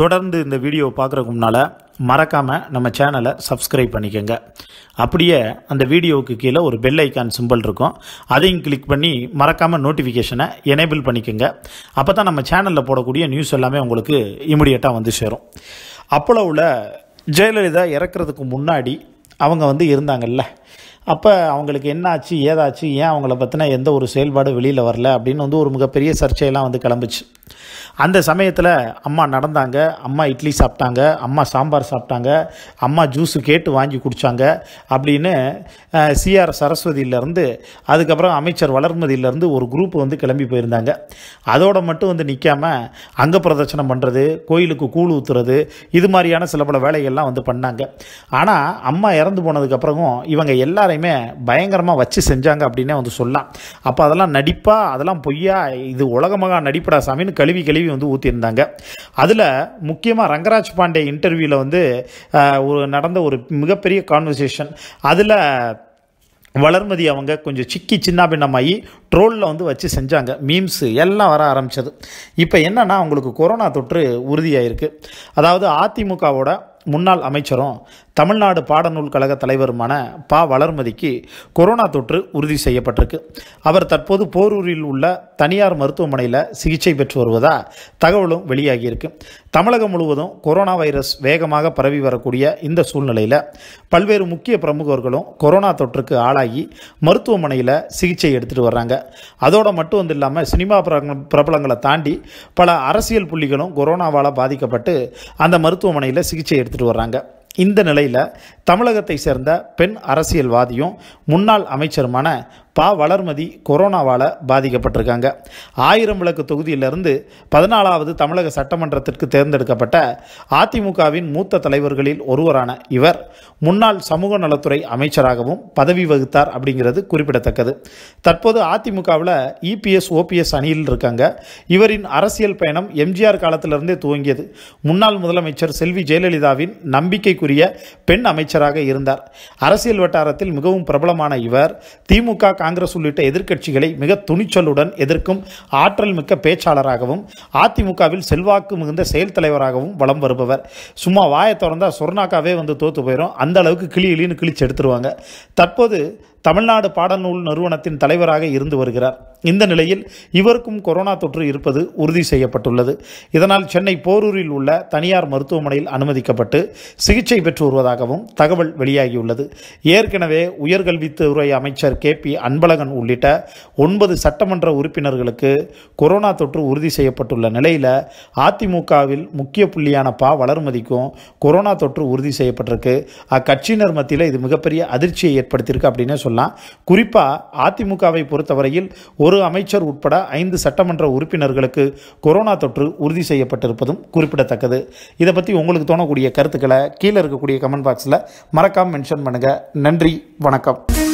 தொடர்ந்து இந்த வீடியோ முன்னால் மறக்காமல் நம்ம சேனலை சப்ஸ்கிரைப் பண்ணிக்கோங்க அப்படியே அந்த வீடியோவுக்கு கீழே ஒரு பெல் ஐக்கான் சிம்பிள் இருக்கும் அதையும் கிளிக் பண்ணி மறக்காமல் நோட்டிஃபிகேஷனை எனேபிள் பண்ணிக்கோங்க அப்போ தான் நம்ம சேனலில் போடக்கூடிய நியூஸ் எல்லாமே உங்களுக்கு இமிடியட்டாக வந்து சேரும் உள்ள ஜெயலலிதா இறக்குறதுக்கு முன்னாடி அவங்க வந்து இருந்தாங்கல்ல அப்போ அவங்களுக்கு என்ன ஆச்சு ஏதாச்சு ஏன் அவங்கள பற்றின எந்த ஒரு செயல்பாடு வெளியில் வரல அப்படின்னு வந்து ஒரு மிகப்பெரிய சர்ச்சையெல்லாம் வந்து கிளம்புச்சு அந்த சமயத்தில் அம்மா நடந்தாங்க அம்மா இட்லி சாப்பிட்டாங்க அம்மா சாம்பார் சாப்பிட்டாங்க அம்மா ஜூஸு கேட்டு வாங்கி குடித்தாங்க அப்படின்னு சிஆர் சரஸ்வதியிலேருந்து அதுக்கப்புறம் அமைச்சர் வளர்மதியிலேருந்து ஒரு குரூப் வந்து கிளம்பி போயிருந்தாங்க அதோடு மட்டும் வந்து நிற்காமல் அங்க பிரதட்சணம் பண்ணுறது கோயிலுக்கு கூழ் ஊற்றுறது இது மாதிரியான சில பல வேலைகள்லாம் வந்து பண்ணாங்க ஆனால் அம்மா இறந்து போனதுக்கப்புறமும் இவங்க எல்லாரையுமே பயங்கரமாக வச்சு செஞ்சாங்க அப்படின்னே வந்து சொல்லலாம் அப்போ அதெல்லாம் நடிப்பா அதெல்லாம் பொய்யா இது உலகமாக நடிப்படா சாமின்னு கழுவி கழுவி வந்து ஊற்றியிருந்தாங்க அதில் முக்கியமாக ரங்கராஜ் பாண்டே இன்டர்வியூவில் வந்து ஒரு நடந்த ஒரு மிகப்பெரிய கான்வர்சேஷன் அதில் வளர்மதி அவங்க கொஞ்சம் சிக்கி சின்ன பின்னமாகி ட்ரோலில் வந்து வச்சு செஞ்சாங்க மீம்ஸு எல்லாம் வர ஆரம்பித்தது இப்போ என்னென்னா அவங்களுக்கு கொரோனா தொற்று உறுதியாயிருக்கு அதாவது அதிமுகவோட முன்னாள் அமைச்சரும் தமிழ்நாடு பாடநூல் கழக தலைவருமான பா வளர்மதிக்கு கொரோனா தொற்று உறுதி செய்யப்பட்டிருக்கு அவர் தற்போது போரூரில் உள்ள தனியார் மருத்துவமனையில் சிகிச்சை பெற்று வருவதா தகவலும் வெளியாகியிருக்கு தமிழகம் முழுவதும் கொரோனா வைரஸ் வேகமாக பரவி வரக்கூடிய இந்த சூழ்நிலையில் பல்வேறு முக்கிய பிரமுகர்களும் கொரோனா தொற்றுக்கு ஆளாகி மருத்துவமனையில் சிகிச்சை எடுத்துகிட்டு வர்றாங்க அதோடு மட்டும் வந்து இல்லாமல் சினிமா பிரபலங்களை தாண்டி பல அரசியல் புள்ளிகளும் கொரோனாவால் பாதிக்கப்பட்டு அந்த மருத்துவமனையில் சிகிச்சை எடுத்துகிட்டு வர்றாங்க இந்த நிலையில் தமிழகத்தை சேர்ந்த பெண் அரசியல்வாதியும் முன்னாள் அமைச்சருமான பா வளர்மதி கொரோனாவால் பாதிக்கப்பட்டிருக்காங்க ஆயிரம் விளக்கு தொகுதியிலிருந்து பதினாலாவது தமிழக சட்டமன்றத்திற்கு தேர்ந்தெடுக்கப்பட்ட அதிமுகவின் மூத்த தலைவர்களில் ஒருவரான இவர் முன்னாள் சமூக நலத்துறை அமைச்சராகவும் பதவி வகுத்தார் அப்படிங்கிறது குறிப்பிடத்தக்கது தற்போது அதிமுகவில் இபிஎஸ் ஓபிஎஸ் அணியில் இருக்காங்க இவரின் அரசியல் பயணம் எம்ஜிஆர் காலத்திலிருந்தே துவங்கியது முன்னாள் முதலமைச்சர் செல்வி ஜெயலலிதாவின் நம்பிக்கைக்குரிய பெண் அமைச்சராக இருந்தார் அரசியல் வட்டாரத்தில் மிகவும் பிரபலமான இவர் திமுக காங்கிரஸ் உள்ளிட்ட எதிர்க்கட்சிகளை மிக துணிச்சலுடன் எதிர்க்கும் ஆற்றல் மிக்க பேச்சாளராகவும் அதிமுகவில் செல்வாக்கு மிகுந்த செயல் தலைவராகவும் வலம் வருபவர் சும்மா வாயை திறந்தால் சொர்ணாக்காவே வந்து தோற்று போயிடும் அந்த அளவுக்கு கிளி கிளின்னு கிழிச்சு எடுத்துருவாங்க தற்போது தமிழ்நாடு பாடநூல் நிறுவனத்தின் தலைவராக இருந்து வருகிறார் இந்த நிலையில் இவருக்கும் கொரோனா தொற்று இருப்பது உறுதி செய்யப்பட்டுள்ளது இதனால் சென்னை போரூரில் உள்ள தனியார் மருத்துவமனையில் அனுமதிக்கப்பட்டு சிகிச்சை பெற்று வருவதாகவும் தகவல் வெளியாகியுள்ளது ஏற்கனவே உயர்கல்வித்துறை அமைச்சர் கே பி அன்பழகன் உள்ளிட்ட ஒன்பது சட்டமன்ற உறுப்பினர்களுக்கு கொரோனா தொற்று உறுதி செய்யப்பட்டுள்ள நிலையில் அதிமுகவில் முக்கிய புள்ளியான பா வளர்மதிக்கும் கொரோனா தொற்று உறுதி செய்யப்பட்டிருக்கு அக்கட்சியினர் மத்தியில் இது மிகப்பெரிய அதிர்ச்சியை ஏற்படுத்தியிருக்கு அப்படின்னு சொல்ல சொல்லலாம் குறிப்பாக அதிமுகவை பொறுத்தவரையில் ஒரு அமைச்சர் உட்பட ஐந்து சட்டமன்ற உறுப்பினர்களுக்கு கொரோனா தொற்று உறுதி செய்யப்பட்டிருப்பதும் குறிப்பிடத்தக்கது இதை பற்றி உங்களுக்கு தோணக்கூடிய கருத்துக்களை கீழே இருக்கக்கூடிய கமெண்ட் பாக்ஸில் மறக்காமல் மென்ஷன் பண்ணுங்கள் நன்றி வணக்கம்